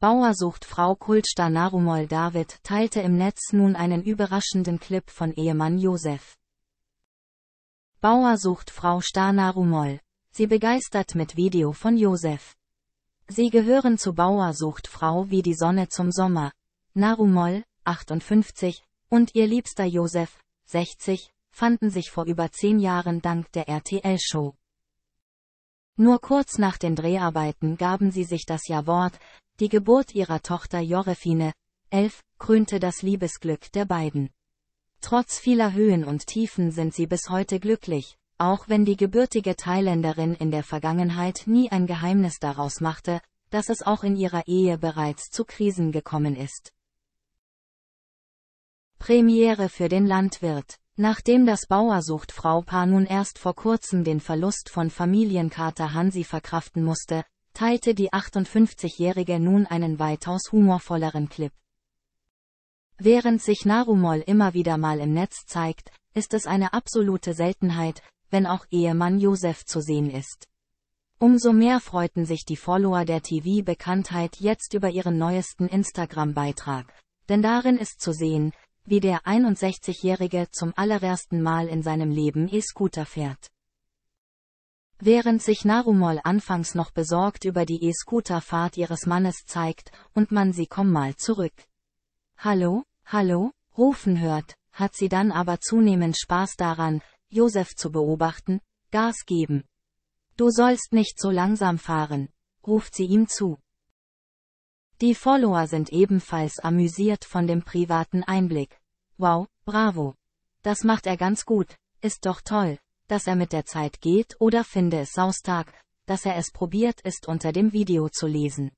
Bauer sucht Frau Kulsta Narumol David teilte im Netz nun einen überraschenden Clip von Ehemann Josef. Bauer sucht Frau Stanarumol. Sie begeistert mit Video von Josef. Sie gehören zu Bauer sucht Frau wie die Sonne zum Sommer. Narumol, 58, und ihr liebster Josef, 60, fanden sich vor über zehn Jahren dank der RTL-Show. Nur kurz nach den Dreharbeiten gaben sie sich das Ja-Wort, die Geburt ihrer Tochter Jorefine, 11, krönte das Liebesglück der beiden. Trotz vieler Höhen und Tiefen sind sie bis heute glücklich, auch wenn die gebürtige Thailänderin in der Vergangenheit nie ein Geheimnis daraus machte, dass es auch in ihrer Ehe bereits zu Krisen gekommen ist. Premiere für den Landwirt. Nachdem das Bauersucht-Fraupaar nun erst vor kurzem den Verlust von Familienkater Hansi verkraften musste, teilte die 58-Jährige nun einen weitaus humorvolleren Clip. Während sich Narumol immer wieder mal im Netz zeigt, ist es eine absolute Seltenheit, wenn auch Ehemann Josef zu sehen ist. Umso mehr freuten sich die Follower der TV-Bekanntheit jetzt über ihren neuesten Instagram-Beitrag, denn darin ist zu sehen, wie der 61-Jährige zum allerersten Mal in seinem Leben E-Scooter fährt. Während sich Narumol anfangs noch besorgt über die E-Scooter-Fahrt ihres Mannes zeigt und man sie komm mal zurück. Hallo, hallo, rufen hört, hat sie dann aber zunehmend Spaß daran, Josef zu beobachten, Gas geben. Du sollst nicht so langsam fahren, ruft sie ihm zu. Die Follower sind ebenfalls amüsiert von dem privaten Einblick. Wow, bravo. Das macht er ganz gut, ist doch toll, dass er mit der Zeit geht oder finde es Samstag, dass er es probiert ist unter dem Video zu lesen.